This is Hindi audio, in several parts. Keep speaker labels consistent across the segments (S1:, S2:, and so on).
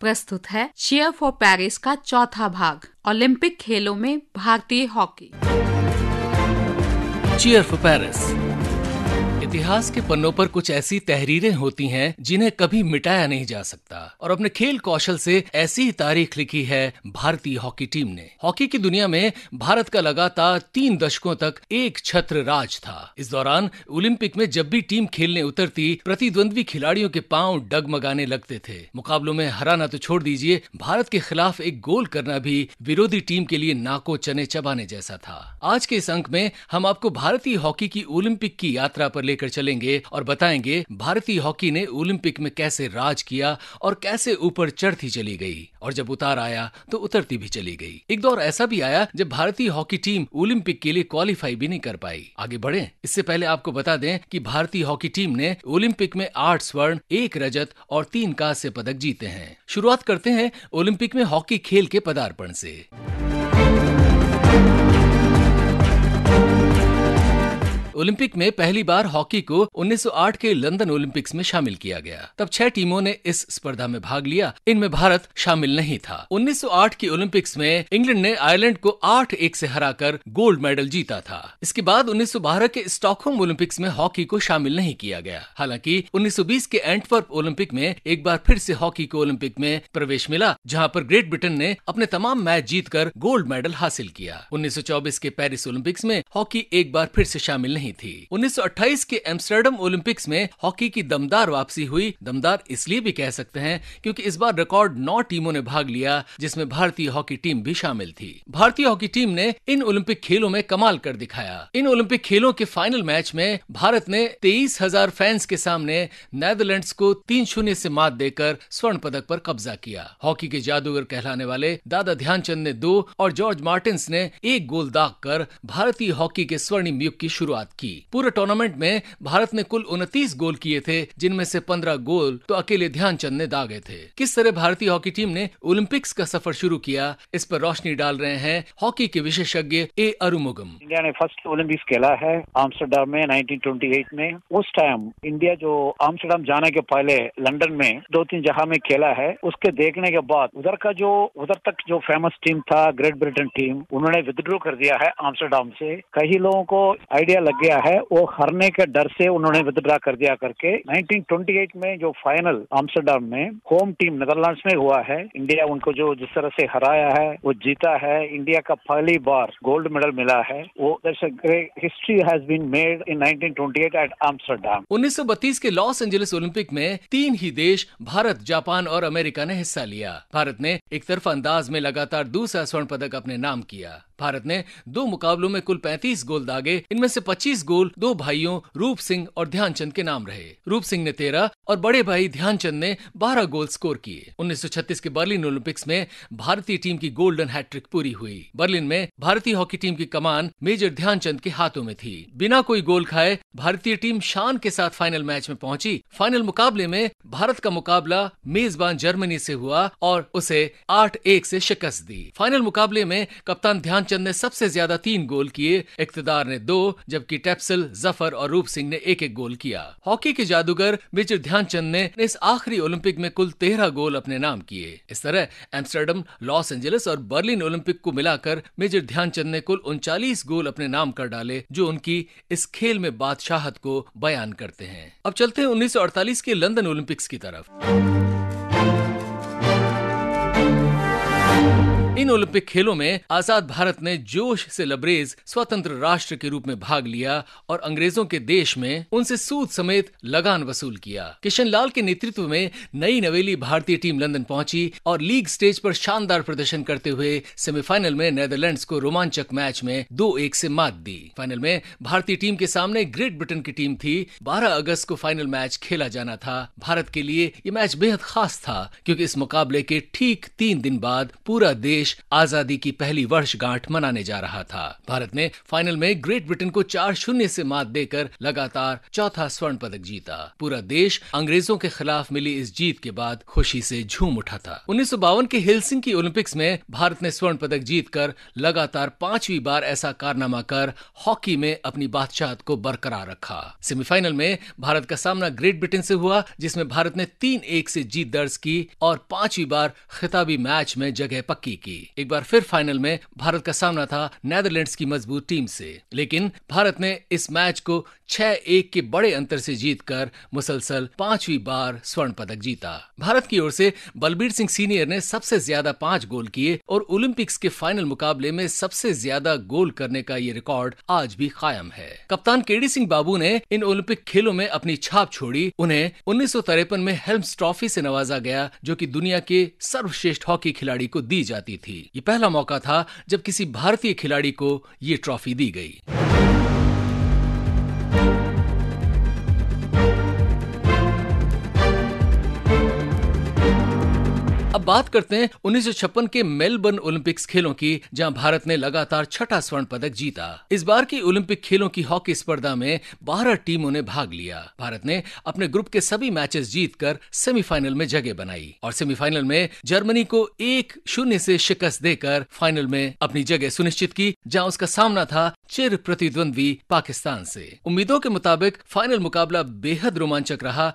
S1: प्रस्तुत है चेयर फॉर पेरिस का चौथा भाग ओलंपिक खेलों में भारतीय हॉकी
S2: चीयर फॉर पेरिस इतिहास के पन्नों पर कुछ ऐसी तहरीरें होती हैं जिन्हें कभी मिटाया नहीं जा सकता और अपने खेल कौशल से ऐसी ही तारीख लिखी है भारतीय हॉकी टीम ने हॉकी की दुनिया में भारत का लगातार तीन दशकों तक एक छत्र राज था इस दौरान ओलंपिक में जब भी टीम खेलने उतरती प्रतिद्वंद्वी खिलाड़ियों के पांव डगमगाने लगते थे मुकाबलों में हराना तो छोड़ दीजिए भारत के खिलाफ एक गोल करना भी विरोधी टीम के लिए नाको चने चबाने जैसा था आज के इस अंक में हम आपको भारतीय हॉकी की ओलंपिक की यात्रा पर लेकर लेकर चलेंगे और बताएंगे भारतीय हॉकी ने ओलंपिक में कैसे राज किया और कैसे ऊपर चढ़ती चली गई और जब उतार आया तो उतरती भी चली गई एक दौर ऐसा भी आया जब भारतीय हॉकी टीम ओलंपिक के लिए क्वालिफाई भी नहीं कर पाई आगे बढ़े इससे पहले आपको बता दें कि भारतीय हॉकी टीम ने ओलंपिक में आठ स्वर्ण एक रजत और तीन कांस्य पदक जीते हैं शुरुआत करते हैं ओलंपिक में हॉकी खेल के पदार्पण ऐसी ओलंपिक में पहली बार हॉकी को 1908 के लंदन ओलंपिक्स में शामिल किया गया तब छह टीमों ने इस स्पर्धा में भाग लिया इनमें भारत शामिल नहीं था 1908 की ओलंपिक्स में इंग्लैंड ने आयरलैंड को आठ एक से हराकर गोल्ड मेडल जीता था इसके बाद 1912 के स्टॉकहोम ओलंपिक्स में हॉकी को शामिल नहीं किया गया हालांकि 1920 के एंटवर्प ओलंपिक में एक बार फिर से हॉकी को ओलंपिक में प्रवेश मिला जहां पर ग्रेट ब्रिटेन ने अपने तमाम मैच जीतकर गोल्ड मेडल हासिल किया 1924 के पेरिस ओलंपिक्स में हॉकी एक बार फिर से शामिल नहीं नहीं थी 1928 के एम्स्टर्डम ओलंपिक्स में हॉकी की दमदार वापसी हुई दमदार इसलिए भी कह सकते हैं क्योंकि इस बार रिकॉर्ड नौ टीमों ने भाग लिया जिसमें भारतीय हॉकी टीम भी शामिल थी भारतीय हॉकी टीम ने इन ओलंपिक खेलों में कमाल कर दिखाया इन ओलंपिक खेलों के फाइनल मैच में भारत ने तेईस हजार फैंस के सामने नेदरलैंड्स को तीन शून्य से मात देकर स्वर्ण पदक पर कब्जा किया हॉकी के जादूगर कहलाने वाले दादा ध्यानचंद ने दो और जॉर्ज मार्टिन्स ने एक गोल दाग कर भारतीय हॉकी के स्वर्णिम युग की शुरुआत की पूरे टूर्नामेंट में भारत ने कुल उनतीस गोल किए थे जिनमें से पंद्रह गोल तो अकेले ध्यानचंद ने दागे थे किस तरह भारतीय हॉकी टीम ने ओलंपिक्स का सफर शुरू किया इस पर रोशनी डाल रहे हैं हॉकी के विशेषज्ञ ए अरुमुगम
S1: इंडिया ने फर्स्ट ओलंपिक्स खेला है आम्स्टरडम में 1928 में उस टाइम इंडिया जो आमस्टरडाम जाने के पहले लंदन में दो तीन जगह में खेला है उसके देखने के बाद उधर का जो उधर तक जो फेमस टीम था ग्रेट ब्रिटेन टीम उन्होंने विद्रो कर दिया है आम्स्टरडम से कई लोगों को आइडिया लग गया किया है वो हारने के डर से उन्होंने विदड्रा कर दिया करके 1928 में जो फाइनल आम्स्टरडम में होम टीम नेदरलैंड्स में हुआ है इंडिया उनको जो जिस तरह से हराया है वो जीता है इंडिया का पहली बार गोल्ड मेडल मिला है वो history has been made in 1928 at Amsterdam
S2: 1932 के लॉस एंजलिस ओलंपिक में तीन ही देश भारत जापान और अमेरिका ने हिस्सा लिया भारत ने एक तरफ अंदाज में लगातार दूसरा स्वर्ण पदक अपने नाम किया भारत ने दो मुकाबलों में कुल 35 गोल दागे इनमें से 25 गोल दो भाइयों रूप सिंह और ध्यानचंद के नाम रहे रूप सिंह ने तेरह और बड़े भाई ध्यानचंद ने बारह गोल स्कोर किए 1936 के बर्लिन ओलंपिक्स में भारतीय टीम की गोल्डन हैट्रिक पूरी हुई बर्लिन में भारतीय हॉकी टीम की कमान मेजर ध्यानचंद के हाथों में थी बिना कोई गोल खाए भारतीय टीम शान के साथ फाइनल मैच में पहुंची फाइनल मुकाबले में भारत का मुकाबला मेजबान जर्मनी से हुआ और उसे आठ एक से शिकस्त दी फाइनल मुकाबले में कप्तान ध्यान रामचंद ने सबसे ज्यादा तीन गोल किए इकतदार ने दो जबकि टेप्सल जफर और रूप सिंह ने एक एक गोल किया हॉकी के जादूगर मेजर ध्यानचंद ने इस आखिरी ओलंपिक में कुल तेरह गोल अपने नाम किए इस तरह एम्स्टर्डम लॉस एंजलिस और बर्लिन ओलंपिक को मिलाकर मेजर ध्यानचंद ने कुल उनचालीस गोल अपने नाम कर डाले जो उनकी इस खेल में बादशाहत को बयान करते हैं अब चलते हैं 1948 के लंदन ओलंपिक्स की तरफ इन ओलंपिक खेलों में आजाद भारत ने जोश से लबरेज स्वतंत्र राष्ट्र के रूप में भाग लिया और अंग्रेजों के देश में उनसे सूद समेत लगान वसूल किया किशन लाल के नेतृत्व में नई नवेली भारतीय टीम लंदन पहुंची और लीग स्टेज पर शानदार प्रदर्शन करते हुए सेमीफाइनल में नेदरलैंड को रोमांचक मैच में दो एक से मात दी फाइनल में भारतीय टीम के सामने ग्रेट ब्रिटेन की टीम थी 12 अगस्त को फाइनल मैच खेला जाना था भारत के लिए ये मैच बेहद खास था क्योंकि इस मुकाबले के ठीक तीन दिन बाद पूरा देश देश आजादी की पहली वर्षगांठ मनाने जा रहा था भारत ने फाइनल में ग्रेट ब्रिटेन को चार शून्य से मात देकर लगातार चौथा स्वर्ण पदक जीता पूरा देश अंग्रेजों के खिलाफ मिली इस जीत के बाद खुशी से झूम उठा था उन्नीस के हेलसिंग की ओलंपिक्स में भारत ने स्वर्ण पदक जीत लगातार पांचवी बार ऐसा कारनामा कर हॉकी में अपनी बादशाहत को बरकरार रखा सेमीफाइनल में भारत का सामना ग्रेट ब्रिटेन से हुआ जिसमें भारत ने तीन एक से जीत दर्ज की और पांचवी बार खिताबी मैच में जगह पक्की की एक बार फिर फाइनल में भारत का सामना था नेदरलैंड्स की मजबूत टीम से लेकिन भारत ने इस मैच को छह एक के बड़े अंतर से जीतकर मुसलसल पांचवी बार स्वर्ण पदक जीता भारत की ओर से बलबीर सिंह सीनियर ने सबसे ज्यादा पांच गोल किए और ओलंपिक्स के फाइनल मुकाबले में सबसे ज्यादा गोल करने का ये रिकॉर्ड आज भी कायम है कप्तान केडी सिंह बाबू ने इन ओलंपिक खेलों में अपनी छाप छोड़ी उन्हें उन्नीस में हेल्म ट्रॉफी से नवाजा गया जो की दुनिया के सर्वश्रेष्ठ हॉकी खिलाड़ी को दी जाती थी थी ये पहला मौका था जब किसी भारतीय खिलाड़ी को ये ट्रॉफी दी गई बात करते हैं उन्नीस के मेलबर्न ओलंपिक्स खेलों की जहां भारत ने लगातार छठा स्वर्ण पदक जीता इस बार की ओलंपिक खेलों की हॉकी स्पर्धा में बारह टीमों ने भाग लिया भारत ने अपने ग्रुप के सभी मैचेस जीतकर सेमीफाइनल में जगह बनाई और सेमीफाइनल में जर्मनी को एक शून्य से शिकस्त देकर फाइनल में अपनी जगह सुनिश्चित की जहां उसका सामना था चिर प्रतिद्वंद्वी पाकिस्तान से उम्मीदों के मुताबिक फाइनल मुकाबला बेहद रोमांचक रहा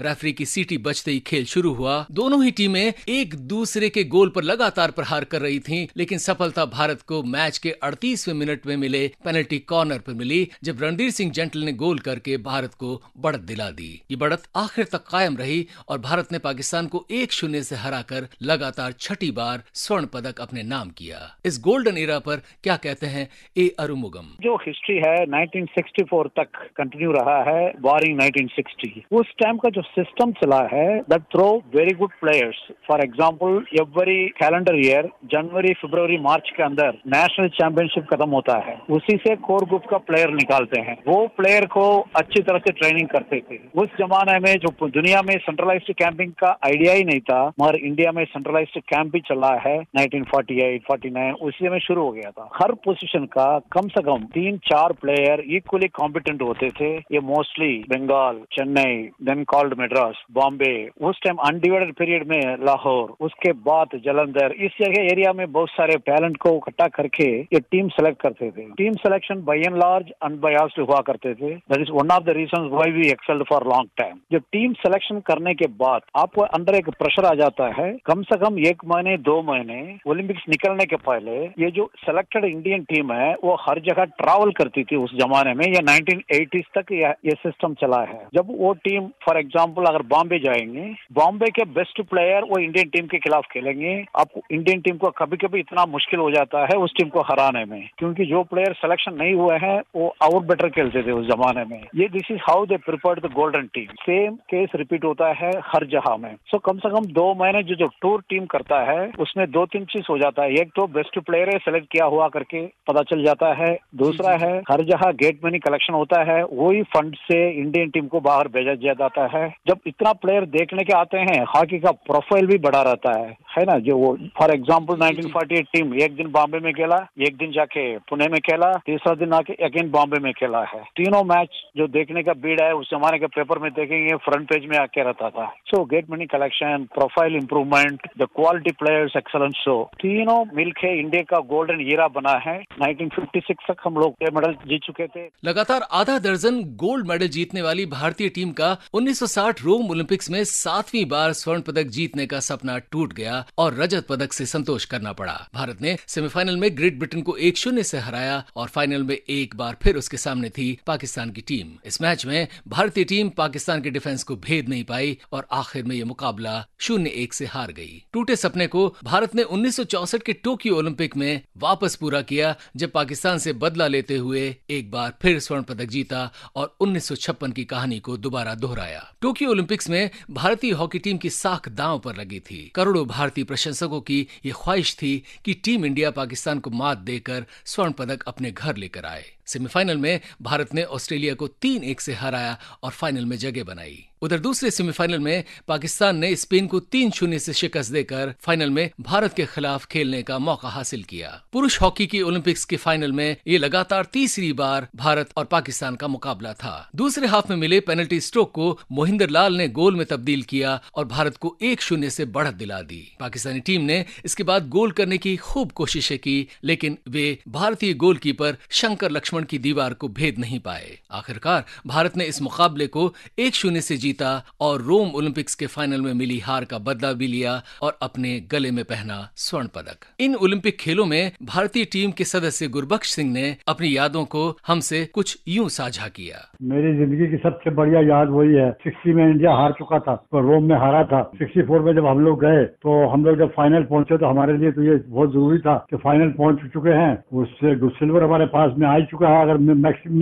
S2: रेफरी की सीटी बचते ही खेल शुरू हुआ दोनों ही टीमें एक दूसरे के गोल पर लगातार प्रहार कर रही थी लेकिन सफलता भारत को मैच के 38वें मिनट में मिले पेनल्टी कॉर्नर पर मिली जब रणधीर सिंह जेंटल ने गोल करके भारत को बढ़त दिला दी ये बढ़त आखिर तक कायम रही और भारत ने पाकिस्तान को एक शून्य से हराकर लगातार छठी बार स्वर्ण पदक अपने नाम किया इस गोल्डन एरा पर क्या कहते हैं ए अरुमुगम
S1: जो हिस्ट्री है 1964 तक कंटिन्यू रहा है बारिंग 1960 उस टाइम का जो सिस्टम चला है that throw very good players. For example, every calendar year, January, February, March के अंदर नेशनल चैंपियनशिप खत्म होता है उसी से कोर ग्रुप का प्लेयर निकालते हैं वो प्लेयर को अच्छी तरह से ट्रेनिंग करते थे उस जमाने में जो दुनिया में सेंट्रलाइज कैंपिंग का आइडिया ही नहीं था मगर इंडिया में सेंट्रलाइज कैंप भी चला है 1948, 49 उसी में शुरू हो गया था हर पोजिशन का कम से कम तीन चार प्लेयर इक्वली कॉम्पिटेंट होते थे ये mostly Bengal Chennai then called Madras Bombay उस टाइम अनडिवाइडेड पीरियड में लाहौर उसके बाद जलंधर इस जगह एरिया में बहुत सारे टैलेंट को इकट्ठा करके ये टीम सेलेक्ट करते थे team selection by and large unbiased हुआ करते थे that is one of the reason why we excelled for long time जब टीम सिलेक्शन करने के बाद आपको अंदर एक प्रेशर आ जाता है कम से कम एक महीने दो महीने ओलंपिक्स निकलने के पहले ये जो सिलेक्टेड इंडियन टीम है वो हर जगह ट्रैवल करती थी उस जमाने में या 1980s तक ये सिस्टम चला है जब वो टीम फॉर एग्जाम्पल एग्जाम्पल अगर बॉम्बे जाएंगे बॉम्बे के बेस्ट प्लेयर वो इंडियन टीम के खिलाफ खेलेंगे आपको इंडियन टीम को कभी कभी इतना मुश्किल हो जाता है उस टीम को हराने में क्योंकि जो प्लेयर सिलेक्शन नहीं हुए हैं वो और बेटर खेलते थे उस जमाने में ये this is how they prepare the golden team same case repeat होता है हर जहां में सो कम से कम दो महीने जो जो टूर टीम करता है उसमें दो तीन चीज हो जाता है एक तो बेस्ट प्लेयर है सेलेक्ट किया हुआ करके पता चल जाता है दूसरा है हर जगह गेट मनी कलेक्शन होता है वही फंड से इंडियन टीम को बाहर भेजा जाता है जब इतना प्लेयर देखने के आते हैं हॉकी का प्रोफाइल भी बड़ा रहता है है ना जो वो फॉर एग्जाम्पल नाइनटीन टीम एक दिन बॉम्बे में खेला एक दिन जाके पुणे में खेला तीसरा दिन आके अगेन बॉम्बे में खेला है तीनों मैच जो देखने का भीड़ है उस जमाने के पेपर में देखेंगे फ्रंट पेज में आके रहता था so get money collection profile improvement the quality players excellence show तीनों मिलके इंडिया का गोल्डन हीरा बना है 1956 तक हम लोग मेडल जीत चुके थे
S2: लगातार आधा दर्जन गोल्ड मेडल जीतने वाली भारतीय टीम का उन्नीस 1968 रोम ओलंपिक्स में सातवीं बार स्वर्ण पदक जीतने का सपना टूट गया और रजत पदक से संतोष करना पड़ा भारत ने सेमीफाइनल में ग्रेट ब्रिटेन को एक शून्य से हराया और फाइनल में एक बार फिर उसके सामने थी पाकिस्तान की टीम इस मैच में भारतीय टीम पाकिस्तान के डिफेंस को भेद नहीं पाई और आखिर में ये मुकाबला शून्य एक से हार गई टूटे सपने को भारत ने उन्नीस के टोक्यो ओलंपिक में वापस पूरा किया जब पाकिस्तान से बदला लेते हुए एक बार फिर स्वर्ण पदक जीता और उन्नीस की कहानी को दोबारा दोहराया टोक्यो ओलंपिक्स में भारतीय हॉकी टीम की साख दांव पर लगी थी करोड़ों भारतीय प्रशंसकों की ये ख्वाहिश थी कि टीम इंडिया पाकिस्तान को मात देकर स्वर्ण पदक अपने घर लेकर आए सेमीफाइनल में भारत ने ऑस्ट्रेलिया को तीन एक से हराया और फाइनल में जगह बनाई उधर दूसरे सेमीफाइनल में पाकिस्तान ने स्पेन को तीन शून्य से शिकस्त देकर फाइनल में भारत के खिलाफ खेलने का मौका हासिल किया पुरुष हॉकी की ओलंपिक्स के फाइनल में ये लगातार तीसरी बार भारत और पाकिस्तान का मुकाबला था दूसरे हाफ में मिले पेनल्टी स्ट्रोक को मोहिंदर लाल ने गोल में तब्दील किया और भारत को एक शून्य से बढ़त दिला दी पाकिस्तानी टीम ने इसके बाद गोल करने की खूब कोशिशें की लेकिन वे भारतीय गोलकीपर शंकर लक्ष्मण की दीवार को भेद नहीं पाए आखिरकार भारत ने इस मुकाबले को एक शून्य से जीत जीता और रोम ओलंपिक्स के फाइनल में मिली हार का बदला भी लिया और अपने गले में पहना स्वर्ण पदक इन ओलंपिक खेलों में भारतीय टीम के सदस्य गुरबख्श सिंह ने अपनी यादों को हमसे कुछ यूं साझा किया
S3: मेरी जिंदगी की सबसे बढ़िया याद वही है सिक्सटी में इंडिया हार चुका था तो रोम में हारा था सिक्सटी फोर में जब हम लोग गए तो हम लोग जब फाइनल पहुंचे तो हमारे लिए तो ये बहुत जरूरी था कि फाइनल पहुंच चुके हैं उससे सिल्वर हमारे पास में आ चुका है अगर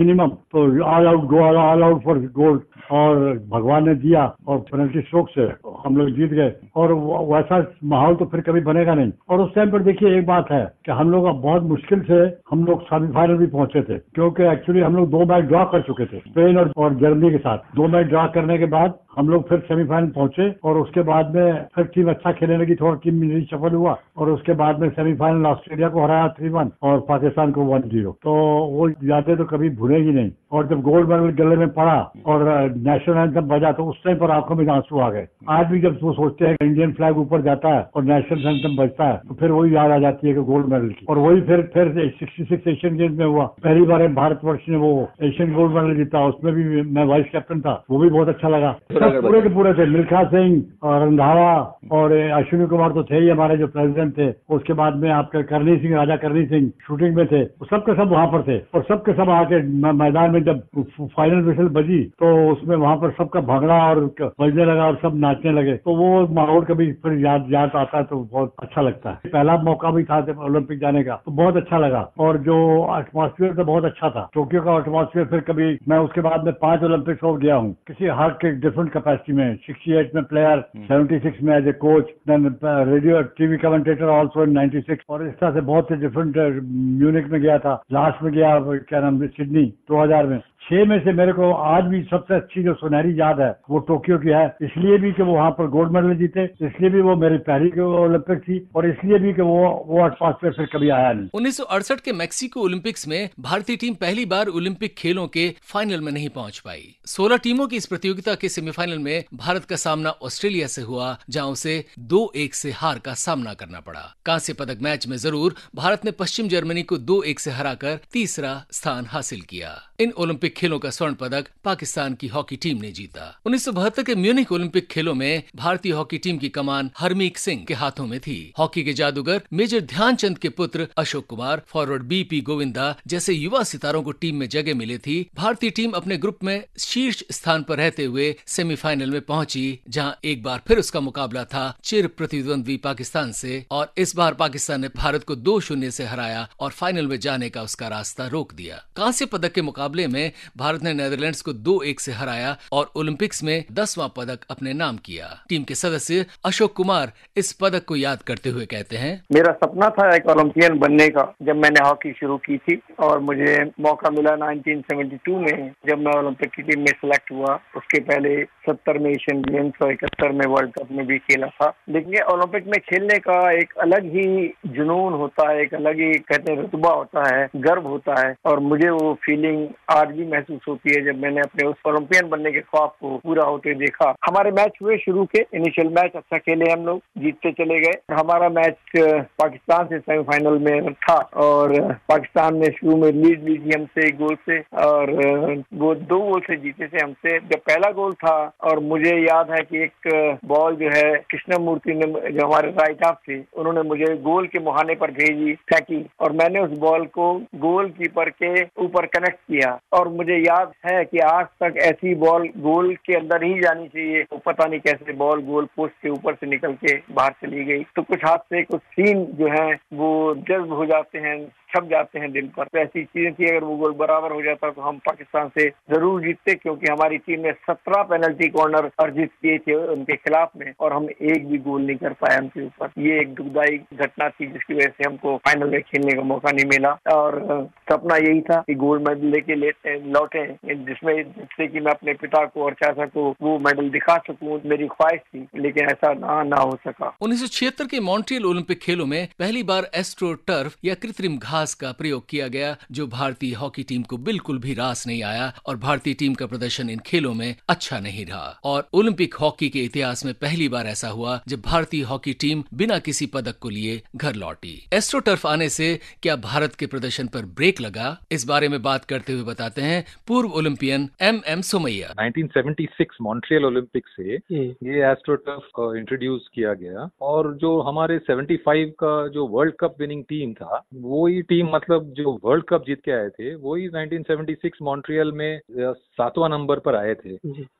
S3: मिनिमम तो all out go all out for gold और भगवान ने दिया और पेनल्टी स्ट्रोक से हम लोग जीत गए और वैसा माहौल तो फिर कभी बनेगा नहीं और उस टाइम पर देखिए एक बात है कि हम लोग अब बहुत मुश्किल से हम लोग सेमीफाइनल भी पहुंचे थे क्योंकि एक्चुअली हम लोग दो मैच ड्रॉ कर चुके थे स्पेन और जर्मनी के साथ दो मैच ड्रॉ करने के बाद हम लोग फिर सेमीफाइनल पहुंचे और उसके बाद में फिर टीम अच्छा खेलने लगी थोड़ा टीम में सफल हुआ और उसके बाद में सेमीफाइनल ऑस्ट्रेलिया को हराया थ्री वन और पाकिस्तान को वन जीरो तो वो यादें तो कभी भूले ही नहीं और जब गोल्ड मेडल गले में पड़ा और नेशनल एंथम बजा तो उस टाइम पर आंखों में आंसू आ गए आज भी जब वो सोचते हैं इंडियन फ्लैग ऊपर जाता है और नेशनल एंथम बजता है तो फिर वही याद आ जाती है कि गोल्ड मेडल की और वही फिर फिर सिक्सटी सिक्स एशियन गेम्स में हुआ पहली बार भारतवर्ष ने वो एशियन गोल्ड मेडल जीता उसमें भी मैं वाइस कैप्टन था वो भी बहुत अच्छा लगा पूरे के पूरे थे मिल्खा सिंह और रंधावा और अश्विनी कुमार तो थे ही हमारे जो प्रेसिडेंट थे उसके बाद में आपके करनी सिंह राजा करनी सिंह शूटिंग में थे सबके सब वहाँ पर थे और सबके सब आके मैदान में जब फाइनल विशल बजी तो उसमें वहाँ पर सबका भंगड़ा और बजने लगा और सब नाचने लगे तो वो माहौल कभी फिर याद याद आता है तो बहुत अच्छा लगता है पहला मौका भी था ओलंपिक जाने का तो बहुत अच्छा लगा और जो एटमोसफियर था बहुत अच्छा था टोक्यो का एटमोसफियर फिर कभी मैं उसके बाद में पांच ओलंपिक्स और गया हूँ किसी हर के डिफरेंट capacity mein. 68 में प्लेयर hmm. 76 में as a coach then radio TV commentator also in 96 और इस तरह से बहुत से डिफरेंट म्यूनिक uh, में गया था लास्ट में गया क्या नाम सिडनी 2000 में छह में से मेरे को आज भी सबसे अच्छी जो सुनहरी याद है वो टोक्यो की है इसलिए भी कि वो वहाँ पर गोल्ड मेडल जीते इसलिए भी वो मेरी पहली ओलंपिक थी और इसलिए भी कि वो वो एटमोसफेयर फिर कभी आया नहीं
S2: उन्नीस के मैक्सिको ओलंपिक्स में भारतीय टीम पहली बार ओलंपिक खेलों के फाइनल में नहीं पहुँच पाई सोलह टीमों की इस प्रतियोगिता के सेमीफाइनल में भारत का सामना ऑस्ट्रेलिया ऐसी हुआ जहाँ उसे दो एक से हार का सामना करना पड़ा कांस्य पदक मैच में जरूर भारत ने पश्चिम जर्मनी को दो एक से हराकर तीसरा स्थान हासिल किया इन ओलंपिक खेलों का स्वर्ण पदक पाकिस्तान की हॉकी टीम ने जीता उन्नीस के म्यूनिक ओलंपिक खेलों में भारतीय हॉकी टीम की कमान हरमीत सिंह के हाथों में थी हॉकी के जादूगर मेजर ध्यानचंद के पुत्र अशोक कुमार फॉरवर्ड बीपी गोविंदा जैसे युवा सितारों को टीम में जगह मिली थी भारतीय टीम अपने ग्रुप में शीर्ष स्थान पर रहते हुए सेमीफाइनल में पहुंची जहां एक बार फिर उसका मुकाबला था चिर प्रतिद्वंदी पाकिस्तान से और इस बार पाकिस्तान ने भारत को दो शून्य से हराया और फाइनल में जाने का उसका रास्ता रोक दिया कांस्य पदक के मुकाबले में भारत ने नेदरलैंड्स को दो एक से हराया और ओलंपिक्स में दसवां पदक अपने नाम किया टीम के सदस्य अशोक कुमार इस पदक को याद करते हुए कहते हैं
S4: मेरा सपना था एक ओलंपियन बनने का जब मैंने हॉकी शुरू की थी और मुझे मौका मिला 1972 में जब मैं ओलंपिक की टीम में सिलेक्ट हुआ उसके पहले सत्तर में एशियन गेम्स और इकहत्तर में वर्ल्ड कप में भी खेला था लेकिन ओलंपिक में खेलने का एक अलग ही जुनून होता है एक अलग ही कहते हैं रुतबा होता है गर्व होता है और मुझे वो फीलिंग आज भी मैं महसूस होती है जब मैंने अपने उस ओलंपियन बनने के ख्वाब को पूरा होते देखा हमारे मैच हुए शुरू के इनिशियल मैच अच्छा खेले हम लोग जीतते चले गए हमारा मैच पाकिस्तान से सेमीफाइनल में था और पाकिस्तान ने शुरू में लीड ली थी हमसे गोल से और वो दो गोल से जीते थे हमसे जब पहला गोल था और मुझे याद है कि एक बॉल जो है कृष्णा मूर्ति ने जो हमारे राइट हाफ थे उन्होंने मुझे गोल के मुहाने पर भेजी फेंकी और मैंने उस बॉल को गोल कीपर के ऊपर कनेक्ट किया और मुझे मुझे याद है कि आज तक ऐसी बॉल गोल के अंदर ही जानी चाहिए तो पता नहीं कैसे बॉल गोल पोस्ट के ऊपर से निकल के बाहर चली गई तो कुछ हाथ से कुछ सीन जो है वो जज्ब हो जाते हैं छप जाते हैं दिन पर तो ऐसी चीजें थी अगर वो गोल बराबर हो जाता तो हम पाकिस्तान से जरूर जीतते क्योंकि हमारी टीम ने सत्रह पेनल्टी कॉर्नर अर्जित किए थे उनके खिलाफ में और हम एक भी गोल नहीं कर पाए उनके ऊपर ये एक दुखदायी घटना थी जिसकी वजह से हमको फाइनल में खेलने का मौका नहीं मिला और सपना यही था कि गोल्ड मेडल लेके लेते लौटे जिसमें जिससे कि मैं अपने पिता को और चाचा को वो मेडल दिखा सकूं मेरी ख्वाहिश थी लेकिन ऐसा ना ना हो सका
S2: उन्नीस के मॉन्ट्रियल ओलंपिक खेलों में पहली बार एस्ट्रो टर्फ या कृत्रिम घास इतिहास का प्रयोग किया गया जो भारतीय हॉकी टीम को बिल्कुल भी रास नहीं आया और भारतीय टीम का प्रदर्शन इन खेलों में अच्छा नहीं रहा और ओलंपिक हॉकी के इतिहास में पहली बार ऐसा हुआ जब भारतीय हॉकी टीम बिना किसी पदक को लिए घर लौटी एस्ट्रोटर्फ आने से क्या भारत के प्रदर्शन पर ब्रेक लगा इस बारे में बात करते हुए बताते हैं पूर्व Olympian M M Somaiya
S5: Montreal Olympic से ये एस्ट्रोटर्फ इंट्रोड्यूस किया गया और जो हमारे 75 का जो वर्ल्ड कप विनिंग टीम था वो ही टीम मतलब जो वर्ल्ड कप जीत के आए थे वो ही 1976 मॉन्ट्रियल में सातवां नंबर पर आए थे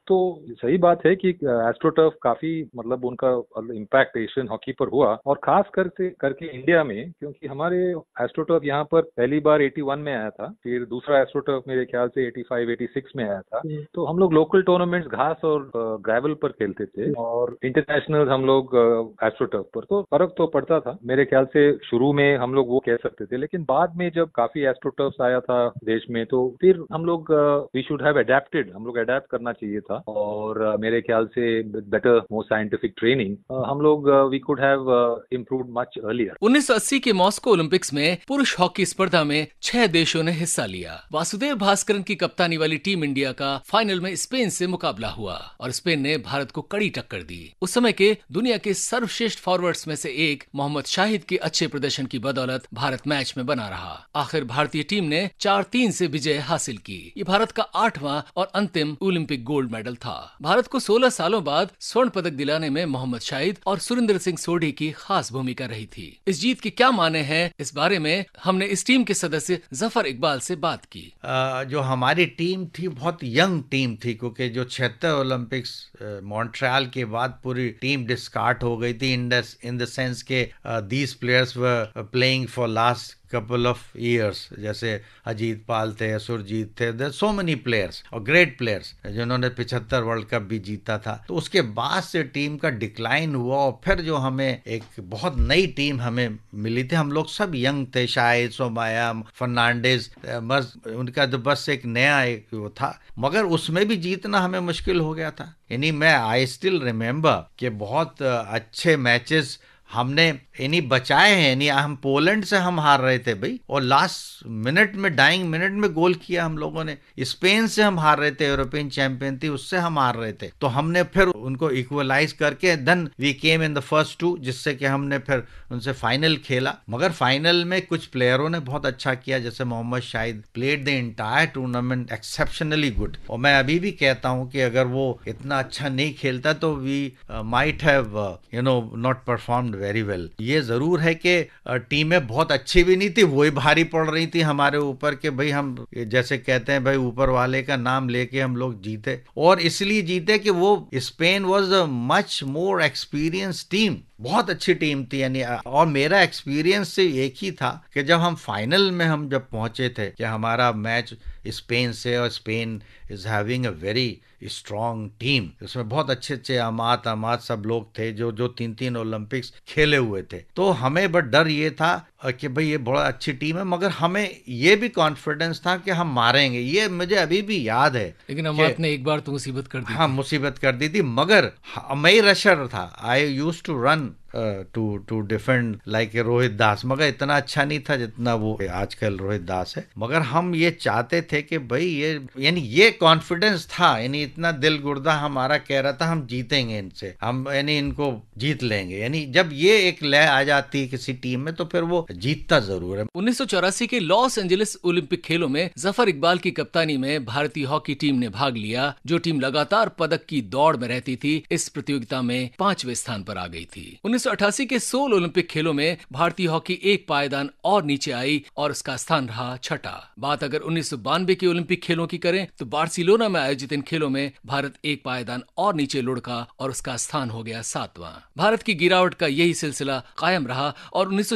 S5: तो सही बात है कि एस्ट्रोटर्फ काफी मतलब उनका इम्पैक्ट एशियन हॉकी पर हुआ और खास करके करके इंडिया में क्योंकि हमारे एस्ट्रोटर्फ यहाँ पर पहली बार 81 में आया था फिर दूसरा एस्ट्रोटर्फ मेरे ख्याल से 85 86 में आया था तो हम लोग लोकल टूर्नामेंट्स घास और ग्रेवल पर खेलते थे और इंटरनेशनल हम लोग एस्ट्रोटर्फ पर तो फर्क तो पड़ता था मेरे ख्याल से शुरू में हम लोग वो कह सकते थे लेकिन लेकिन बाद में जब काफी एस्ट्रोटर्फ आया था देश में तो फिर हम लोग वी शुड हैव एडेप्टेड हम लोग एडेप्ट करना चाहिए था और uh, मेरे ख्याल से बेटर मोर साइंटिफिक ट्रेनिंग हम लोग we could have improve much earlier
S2: 1980 के मॉस्को ओलंपिक्स में पुरुष हॉकी स्पर्धा में छह देशों ने हिस्सा लिया वासुदेव भास्करन की कप्तानी वाली टीम इंडिया का फाइनल में स्पेन से मुकाबला हुआ और स्पेन ने भारत को कड़ी टक्कर दी उस समय के दुनिया के सर्वश्रेष्ठ फॉरवर्ड्स में से एक मोहम्मद शाहिद के अच्छे प्रदर्शन की बदौलत भारत मैच में बना रहा आखिर भारतीय टीम ने चार तीन से विजय हासिल की ये भारत का आठवां और अंतिम ओलंपिक गोल्ड मेडल था भारत को 16 सालों बाद स्वर्ण पदक दिलाने में मोहम्मद शाहिद और सुरेंद्र सिंह सोढ़ी की खास भूमिका रही थी इस जीत के क्या माने हैं इस बारे में हमने इस टीम के सदस्य जफर इकबाल से बात की जो हमारी टीम थी बहुत
S6: यंग टीम थी क्योंकि जो छिहत्तर ओलंपिक्स मॉन्ट्रियाल के बाद पूरी टीम डिस्कार्ट हो गई थी इन द सेंस के these players playing for last couple of years जैसे अजीत पाल थे सुरजीत थे देर सो मेनी प्लेयर्स और ग्रेट प्लेयर्स जिन्होंने पिछहत्तर वर्ल्ड कप भी जीता था तो उसके बाद से टीम का डिक्लाइन हुआ और फिर जो हमें एक बहुत नई टीम हमें मिली थी हम लोग सब यंग थे शाहिद सोमायम फर्नांडिस बस उनका तो बस एक नया एक वो था मगर उसमें भी जीतना हमें मुश्किल हो गया था यानी मैं आई स्टिल रिमेम्बर कि बहुत अच्छे मैचेस हमने यानी बचाए हैं यानी हम पोलैंड से हम हार रहे थे भाई और लास्ट मिनट में डाइंग मिनट में गोल किया हम लोगों ने स्पेन से हम हार रहे थे यूरोपियन चैंपियन थी उससे हम हार रहे थे तो हमने फिर उनको इक्वलाइज करके then we came in the first two जिससे कि हमने फिर उनसे फाइनल खेला मगर फाइनल में कुछ प्लेयरों ने बहुत अच्छा किया जैसे Mohammad Shahid played the entire tournament exceptionally good और मैं अभी भी कहता हूँ कि अगर वो इतना अच्छा नहीं खेलता तो we might have you know not performed very well ये जरूर है कि टीमें बहुत अच्छी भी नहीं थी वही भारी पड़ रही थी हमारे ऊपर के भाई हम जैसे कहते हैं भाई ऊपर वाले का नाम लेके हम लोग जीते और इसलिए जीते कि वो Spain was a much more experience team बहुत अच्छी टीम थी यानी और मेरा एक्सपीरियंस से एक ही था कि जब हम फाइनल में हम जब पहुंचे थे कि हमारा मैच स्पेन से और Spain is having a very strong team उसमें बहुत अच्छे अच्छे अमात अमात सब लोग थे जो जो तीन तीन ओलंपिक्स खेले हुए थे तो हमें बट डर ये था कि भाई ये बड़ा अच्छी टीम है मगर हमें ये भी कॉन्फिडेंस था कि हम मारेंगे ये मुझे अभी भी याद है लेकिन ने एक
S2: बार तो मुसीबत कर दी
S6: हाँ मुसीबत कर दी थी मगर मैं रशर था I use to run to to defend like Rohit Das मगर इतना अच्छा नहीं था जितना वो आजकल रोहित दास है मगर हम ये चाहते थे कि भाई ये यानी ये कॉन्फिडेंस था यानी इतना दिल गुर्दा हमारा कह रहा था हम जीतेंगे इनसे हम यानी इनको
S2: जीत लेंगे यानी जब ये एक लय आ जाती है किसी टीम में तो फिर वो जीतता जरूर है उन्नीस के लॉस एंजलिस ओलंपिक खेलों में जफर इकबाल की कप्तानी में भारतीय हॉकी टीम ने भाग लिया जो टीम लगातार पदक की दौड़ में रहती थी इस प्रतियोगिता में पांचवे स्थान पर आ गई थी उन्नीस 1988 के सोल ओलंपिक खेलों में भारतीय हॉकी एक पायदान और नीचे आई और उसका स्थान रहा छठा बात अगर उन्नीस के ओलंपिक खेलों की करें तो बार्सिलोना में आयोजित इन खेलों में भारत एक पायदान और नीचे लुढ़का और उसका स्थान हो गया सातवा भारत की गिरावट का यही सिलसिला कायम रहा और उन्नीस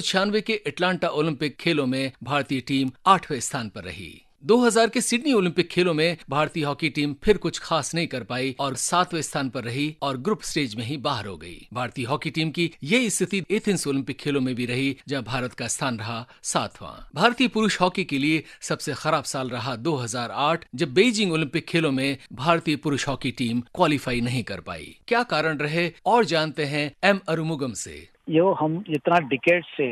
S2: के अटलांटा ओलंपिक खेलों में भारतीय टीम आठवें स्थान पर रही 2000 के सिडनी ओलंपिक खेलों में भारतीय हॉकी टीम फिर कुछ खास नहीं कर पाई और सातवें स्थान पर रही और ग्रुप स्टेज में ही बाहर हो गई भारतीय हॉकी टीम की ये स्थिति एथेंस ओलंपिक खेलों में भी रही जहां भारत का स्थान रहा सातवां भारतीय पुरुष हॉकी के लिए सबसे खराब साल रहा 2008 जब बेजिंग ओलंपिक खेलों में भारतीय पुरुष हॉकी टीम क्वालिफाई नहीं कर पाई क्या कारण रहे और जानते हैं एम अरुमुगम से
S1: यो हम इतना डिकेट से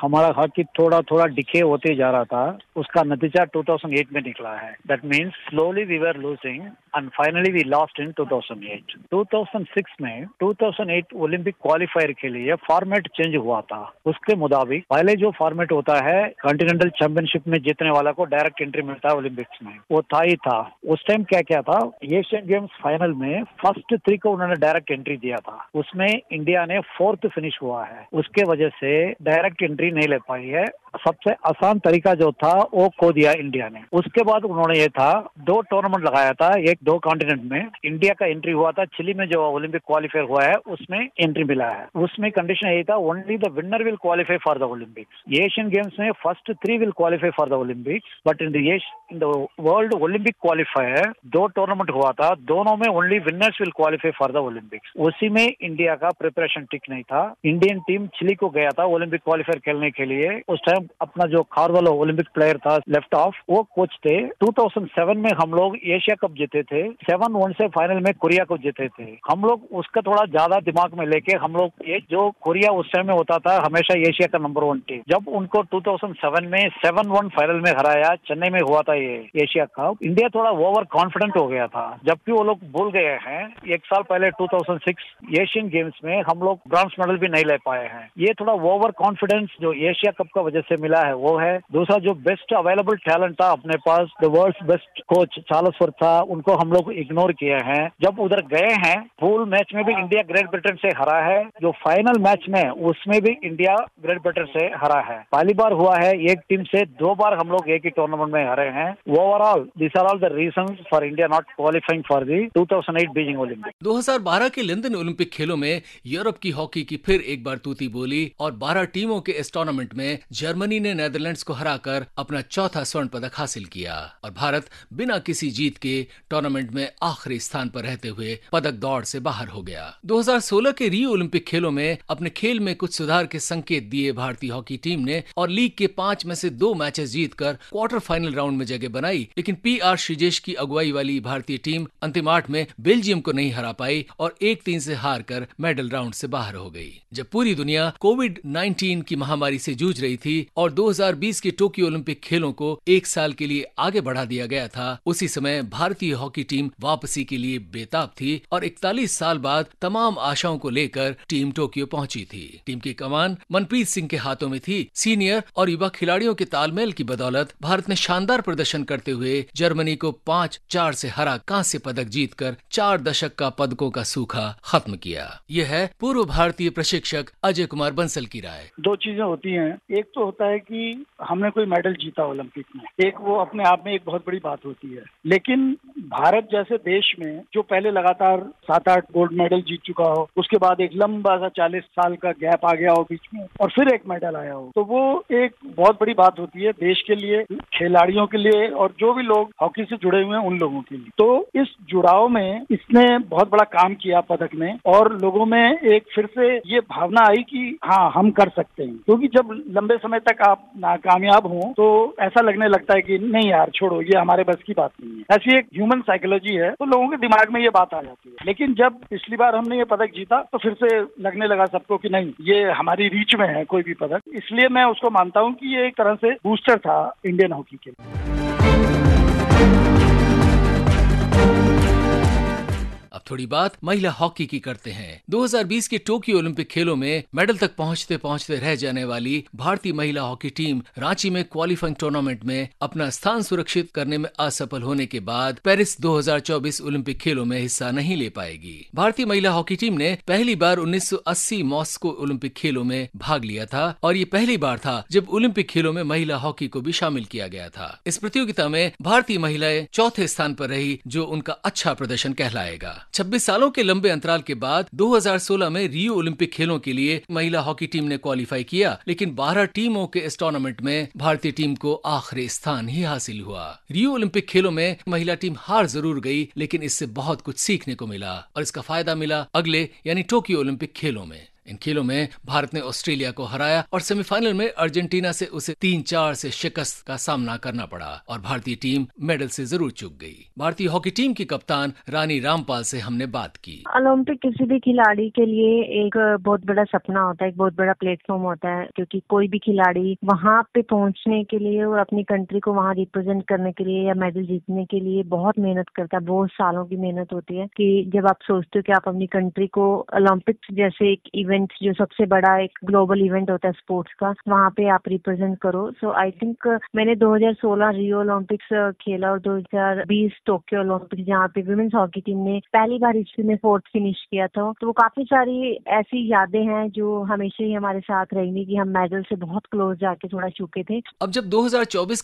S1: हमारा हक थोड़ा थोड़ा डिके होते जा रहा था उसका नतीजा 2008 में निकला है that means slowly we were losing and finally we lost in 2008 2006 में 2008 ओलंपिक क्वालिफायर के लिए फॉर्मेट चेंज हुआ था उसके मुताबिक पहले जो फॉर्मेट होता है कॉन्टिनेंटल चैंपियनशिप में जीतने वाला को डायरेक्ट एंट्री मिलता है ओलंपिक्स में वो था ही था उस टाइम क्या क्या था एशियन गेम्स फाइनल में फर्स्ट थ्री को उन्होंने डायरेक्ट एंट्री दिया था उसमें इंडिया ने फोर्थ फिनिश हुआ है उसके वजह से डायरेक्ट एंट्री नहीं ले पाई है सबसे आसान तरीका जो था वो खो दिया इंडिया ने उसके बाद उन्होंने ये था दो टूर्नामेंट लगाया था एक दो कॉन्टिनेंट में इंडिया का एंट्री हुआ था चिली में जो ओलंपिक क्वालिफायर हुआ है उसमें एंट्री मिला है उसमें कंडीशन यही था only the winner will qualify for the Olympics Asian Games में first three will qualify for the Olympics but in in the world Olympic qualifier दो टूर्नामेंट हुआ था दोनों में only winners will qualify for the Olympics उसी में इंडिया का प्रिपरेशन ठीक नहीं था इंडियन टीम चिली को गया था ओलंपिक क्वालिफायर खेलने के लिए उस टाइम बाद अपना जो वाला ओलंपिक प्लेयर था लेफ्ट ऑफ वो कोच थे 2007 में हम लोग एशिया कप जीते थे सेवन वन से फाइनल में कोरिया को जीते थे हम लोग उसका थोड़ा ज्यादा दिमाग में लेके हम लोग ये जो कोरिया उस टाइम में होता था हमेशा एशिया का नंबर वन टीम जब उनको टू में सेवन वन फाइनल में हराया चेन्नई में हुआ था ये एशिया कप इंडिया थोड़ा ओवर कॉन्फिडेंट हो गया था जबकि वो लोग भूल गए हैं एक साल पहले 2006 एशियन गेम्स में हम लोग ब्रॉन्ज मेडल भी नहीं ले पाए हैं ये थोड़ा ओवर कॉन्फिडेंस जो एशिया कप का वजह से से मिला है वो है दूसरा जो बेस्ट अवेलेबल टैलेंट था अपने पास the world best coach Charlesworth था उनको हम लोग इग्नोर किए हैं जब उधर गए हैं फुल मैच में भी इंडिया ग्रेट ब्रिटेन से हरा है जो फाइनल मैच में उसमें भी इंडिया ग्रेट ब्रिटेन से हरा है पहली बार हुआ है एक टीम
S2: से दो बार हम लोग एक ही टूर्नामेंट में हरे हैं
S1: overall this are all the reason for India not qualifying for the to Beijing Olympic
S2: दो के लंदन ओलंपिक खेलों में यूरोप की हॉकी की फिर एक बार तूती बोली और बारह टीमों के इस टूर्नामेंट में जर्मनी जर्मनी ने नेदरलैंड्स को हराकर अपना चौथा स्वर्ण पदक हासिल किया और भारत बिना किसी जीत के टूर्नामेंट में आखिरी स्थान पर रहते हुए पदक दौड़ से बाहर हो गया 2016 के रियो ओलंपिक खेलों में अपने खेल में कुछ सुधार के संकेत दिए भारतीय हॉकी टीम ने और लीग के पांच में से दो मैचेस जीतकर क्वार्टर फाइनल राउंड में जगह बनाई लेकिन पी आर श्रीजेश की अगुवाई वाली भारतीय टीम अंतिम आठ में बेल्जियम को नहीं हरा पाई और एक तीन से हार कर मेडल राउंड से बाहर हो गई जब पूरी दुनिया कोविड 19 की महामारी से जूझ रही थी और 2020 के टोक्यो ओलंपिक खेलों को एक साल के लिए आगे बढ़ा दिया गया था उसी समय भारतीय हॉकी टीम वापसी के लिए बेताब थी और इकतालीस साल बाद तमाम आशाओं को लेकर टीम टोक्यो पहुंची थी टीम की कमान मनप्रीत सिंह के हाथों में थी सीनियर और युवा खिलाड़ियों के तालमेल की बदौलत भारत ने शानदार प्रदर्शन करते हुए जर्मनी को पाँच चार ऐसी हरा कांस्य पदक कर चार दशक का पदकों का सूखा खत्म किया यह है पूर्व भारतीय प्रशिक्षक अजय कुमार बंसल की राय
S1: दो चीजें होती हैं एक तो होता है कि हमने कोई मेडल जीता ओलंपिक में एक वो अपने आप में एक बहुत बड़ी बात होती है लेकिन भारत जैसे देश में जो पहले लगातार सात आठ गोल्ड मेडल जीत चुका हो उसके बाद एक लंबा सा चालीस साल का गैप आ गया हो बीच में और फिर एक मेडल आया हो तो वो एक बहुत बड़ी बात होती है देश के लिए खिलाड़ियों के लिए और जो भी लोग हॉकी से जुड़े हुए हैं उन लोगों के लिए तो इस जुड़ाव में इसने बहुत बड़ा काम किया पदक ने और लोगों में एक फिर से ये भावना आई कि हाँ हम कर सकते हैं क्योंकि जब लंबे समय तक आप नाकामयाब हों तो ऐसा लगने लगता है कि नहीं यार छोड़ो ये हमारे बस की बात नहीं है ऐसी एक ह्यूमन साइकोलॉजी है तो लोगों के दिमाग में ये बात आ जाती है लेकिन जब पिछली बार हमने ये पदक जीता तो फिर से लगने लगा सबको कि नहीं ये हमारी रीच में है कोई भी पदक इसलिए मैं उसको मानता हूँ कि ये एक तरह से बूस्टर था इंडियन हॉकी के लिए
S2: थोड़ी बात महिला हॉकी की करते हैं 2020 के टोक्यो ओलंपिक खेलों में मेडल तक पहुंचते पहुंचते रह जाने वाली भारतीय महिला हॉकी टीम रांची में क्वालिफाइंग टूर्नामेंट में अपना स्थान सुरक्षित करने में असफल होने के बाद पेरिस 2024 ओलंपिक खेलों में हिस्सा नहीं ले पाएगी भारतीय महिला हॉकी टीम ने पहली बार 1980 मॉस्को ओलंपिक खेलों में भाग लिया था और ये पहली बार था जब ओलंपिक खेलों में महिला हॉकी को भी शामिल किया गया था इस प्रतियोगिता में भारतीय महिलाएं चौथे स्थान पर रही जो उनका अच्छा प्रदर्शन कहलाएगा 26 सालों के लंबे अंतराल के बाद 2016 में रियो ओलंपिक खेलों के लिए महिला हॉकी टीम ने क्वालिफाई किया लेकिन 12 टीमों के इस टूर्नामेंट में भारतीय टीम को आखिरी स्थान ही हासिल हुआ रियो ओलंपिक खेलों में महिला टीम हार जरूर गई लेकिन इससे बहुत कुछ सीखने को मिला और इसका फायदा मिला अगले यानी टोक्यो ओलंपिक खेलों में इन खेलों में भारत ने ऑस्ट्रेलिया को हराया और सेमीफाइनल में अर्जेंटीना से उसे तीन चार से शिकस्त का सामना करना पड़ा और भारतीय टीम मेडल से जरूर चुक गई भारतीय हॉकी टीम की कप्तान रानी रामपाल से हमने बात
S4: की ओलंपिक किसी भी खिलाड़ी के लिए एक बहुत बड़ा सपना होता है एक बहुत बड़ा प्लेटफॉर्म होता है क्योंकि कोई भी खिलाड़ी वहाँ पे पहुँचने के लिए और अपनी कंट्री को वहाँ रिप्रेजेंट करने के लिए या मेडल जीतने के लिए बहुत मेहनत करता है बहुत सालों की मेहनत होती है की जब आप सोचते हो की आप अपनी कंट्री को ओलम्पिक जैसे एक इवेंट इवेंट जो सबसे बड़ा एक ग्लोबल इवेंट होता है स्पोर्ट्स का वहाँ पे आप रिप्रेजेंट करो सो आई थिंक मैंने 2016 रियो ओलंपिक्स खेला और 2020 टोक्यो ओलंपिक्स जहाँ पे वुमेन्स हॉकी टीम ने पहली बार हिस्ट्री में फोर्थ फिनिश किया था तो वो काफी सारी ऐसी यादें हैं जो हमेशा ही हमारे साथ रहेंगी की हम मेडल से बहुत क्लोज जाके थोड़ा चुके थे
S2: अब जब दो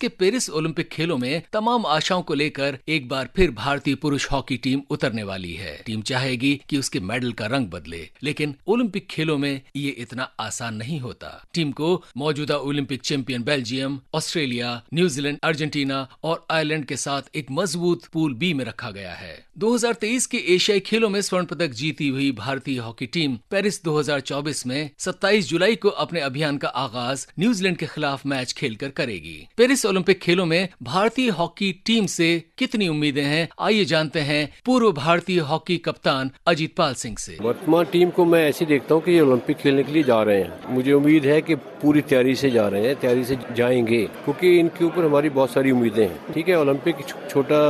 S2: के पेरिस ओलंपिक खेलों में तमाम आशाओं को लेकर एक बार फिर भारतीय पुरुष हॉकी टीम उतरने वाली है टीम चाहेगी कि उसके मेडल का रंग बदले लेकिन ओलंपिक खेलों में ये इतना आसान नहीं होता टीम को मौजूदा Olympic champion Belgium Australia New Zealand Argentina और आयरलैंड के साथ एक मजबूत पूल बी में रखा गया है 2023 के एशियाई खेलों में स्वर्ण पदक जीती हुई भारतीय हॉकी टीम पेरिस 2024 में 27 जुलाई को अपने अभियान का आगाज न्यूजीलैंड के खिलाफ मैच खेलकर करेगी पेरिस ओलंपिक खेलों में भारतीय हॉकी टीम से कितनी उम्मीदें हैं आइए जानते हैं पूर्व भारतीय हॉकी कप्तान अजीत पाल सिंह से
S7: वर्तमान टीम को मैं ऐसी देखता हूँ कि ओलंपिक खेलने के लिए जा रहे हैं मुझे उम्मीद है कि पूरी तैयारी से जा रहे हैं तैयारी से जाएंगे क्योंकि इनके ऊपर हमारी बहुत सारी उम्मीदें हैं ठीक है ओलंपिक छोटा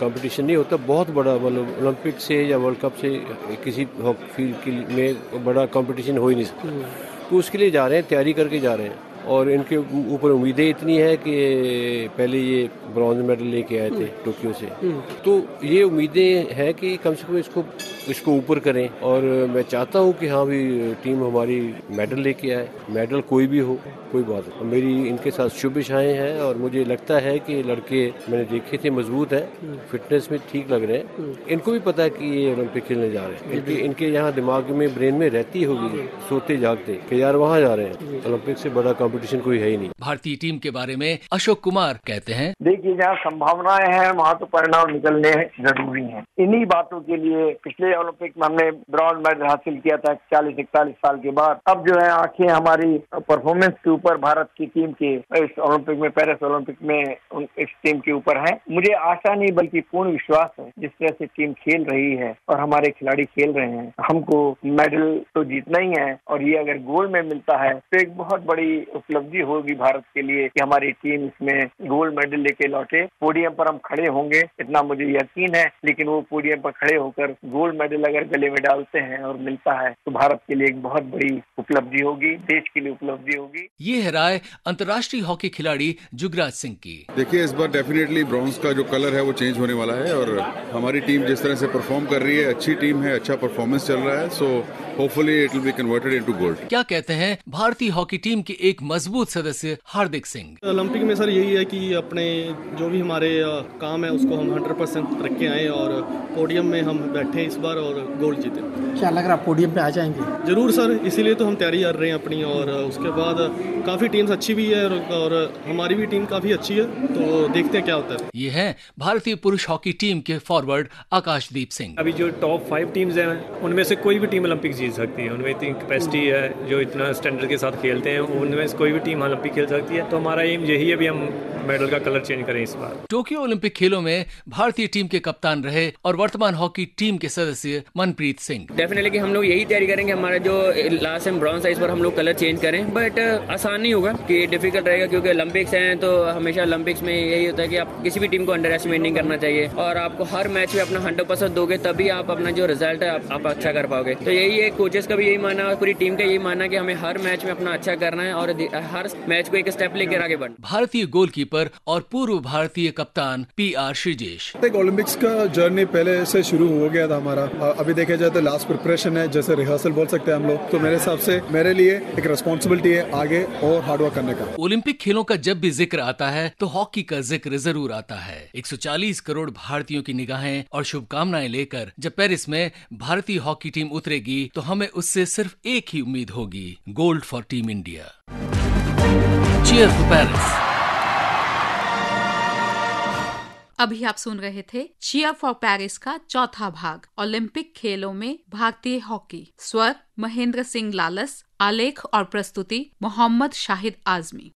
S7: कंपटीशन नहीं होता बहुत बड़ा मतलब ओलंपिक से या वर्ल्ड कप से किसी फील्ड में बड़ा कॉम्पिटिशन हो ही नहीं सकता हम्म। तो उसके लिए जा रहे हैं तैयारी करके जा रहे हैं और इनके ऊपर उम्मीदें इतनी है कि पहले ये ब्रॉन्ज मेडल लेके आए थे हम्म। टोक्यो से हम्म। तो ये उम्मीदें हैं कि कम से कम इसको इसको ऊपर करें और मैं चाहता हूँ कि हाँ भी टीम हमारी मेडल लेके आए मेडल कोई भी हो कोई बात हो मेरी इनके साथ शुभ इच्छाएं हैं और मुझे लगता है कि लड़के मैंने देखे थे मजबूत हैं हम्म। फिटनेस में ठीक लग रहे हैं इनको भी पता है कि ये ओलंपिक खेलने जा रहे हैं इनके इनके यहाँ दिमाग में ब्रेन में रहती होगी सोते जागते कि यार वहाँ जा रहे हैं ओलंपिक से बड़ा कम कंपटीशन कोई है ही नहीं
S2: भारतीय टीम के बारे में अशोक कुमार कहते हैं देखिए जहाँ संभावनाएं हैं वहाँ तो परिणाम निकलने जरूरी
S4: हैं इन्हीं बातों के लिए पिछले ओलंपिक में हमने ब्रॉन्ज मेडल हासिल किया था चालीस इकतालीस साल के बाद अब जो है आंखें हमारी परफॉर्मेंस के ऊपर भारत की टीम के इस ओलंपिक में पेरिस ओलंपिक में इस टीम के ऊपर है मुझे आशा नहीं बल्कि पूर्ण विश्वास है जिस तरह से टीम खेल रही है और हमारे खिलाड़ी खेल रहे हैं हमको मेडल तो जीतना ही है और ये अगर गोल्ड में मिलता है तो एक बहुत बड़ी उपलब्धि होगी भारत के लिए कि हमारी टीम इसमें गोल्ड मेडल लेके लौटे पोडियम पर हम खड़े होंगे इतना मुझे यकीन है लेकिन वो पोडियम पर खड़े होकर गोल्ड मेडल अगर गले में डालते हैं और मिलता है तो भारत के लिए एक बहुत बड़ी उपलब्धि होगी देश के लिए उपलब्धि होगी
S2: ये है राय अंतर्राष्ट्रीय हॉकी खिलाड़ी जुगराज सिंह की
S5: देखिए इस बार डेफिनेटली ब्रॉन्ज का जो कलर है वो चेंज होने वाला है और हमारी टीम जिस तरह से परफॉर्म कर रही है अच्छी टीम है अच्छा परफॉर्मेंस चल रहा है so hopefully it will be converted
S7: into gold
S2: क्या कहते हैं भारतीय हॉकी टीम के एक मजबूत सदस्य हार्दिक सिंह ओलंपिक में सर यही है कि अपने जो भी हमारे काम है उसको हम हंड्रेड परसेंट रख के आए और पोडियम में हम बैठे इस बार और गोल्ड जीते
S1: क्या लग रहा पोडियम पे आ जाएंगे
S2: जरूर सर इसीलिए तो हम तैयारी कर रहे हैं अपनी और उसके बाद काफी टीम अच्छी भी है और हमारी भी टीम काफी अच्छी है तो देखते हैं क्या होता है ये है भारतीय पुरुष हॉकी टीम के फॉरवर्ड आकाशदीप सिंह अभी जो टॉप फाइव टीम्स हैं उनमें से कोई भी टीम ओलंपिक जीत सकती है उनमें इतनी कैपेसिटी
S4: है जो इतना स्टैंडर्ड के साथ खेलते हैं उनमें कोई भी टीम ओलंपिक खेल सकती है तो हमारा एम यही है भी हम
S2: मेडल
S5: का कलर चेंज करें इस बार
S2: टोक्यो ओलंपिक खेलों में भारतीय टीम के कप्तान रहे और वर्तमान हॉकी टीम के सदस्य मनप्रीत सिंह डेफिनेटली हम लोग यही तैयारी करेंगे
S4: हमारा जो लास्ट एम ब्रॉन्ज था इस बार हम लोग कलर चेंज करें बट uh, आसान नहीं होगा कि डिफिकल्ट रहेगा क्योंकि ओलंपिक्स हैं तो हमेशा ओलंपिक्स में यही होता है कि आप किसी भी टीम को अंडर एस्टिमेट नहीं करना चाहिए और आपको हर मैच में अपना हंड्रेड परसेंट दोगे तभी आप अपना जो रिजल्ट है आप, अच्छा कर पाओगे तो यही है कोचेस का भी यही माना और पूरी टीम का यही माना कि हमें हर मैच में अपना अच्छा करना है और हर मैच को एक स्टेप लेकर आगे बढ़
S2: भारतीय गोलकीपर और पूर्व भारतीय कप्तान पी आर श्रीजेश ओलंपिक्स का जर्नी पहले
S5: से शुरू हो गया था हमारा अभी देखा जाए तो लास्ट प्रिपरेशन है जैसे रिहर्सल बोल सकते हैं हम लोग तो मेरे हिसाब से मेरे लिए एक रिस्पॉन्सिबिलिटी है आगे और हार्डवर्क करने का
S2: ओलंपिक खेलों का जब भी जिक्र आता है तो हॉकी का जिक्र जरूर आता है 140 करोड़ भारतीयों की निगाहें और शुभकामनाएं लेकर जब पेरिस में भारतीय हॉकी टीम उतरेगी तो हमें उससे सिर्फ एक ही उम्मीद होगी gold for team India Cheers for Paris!
S1: अभी आप सुन रहे थे चीयर फॉर पेरिस का चौथा भाग ओलंपिक खेलों में भारतीय हॉकी स्वर महेंद्र सिंह लालस आलेख और प्रस्तुति मोहम्मद शाहिद आजमी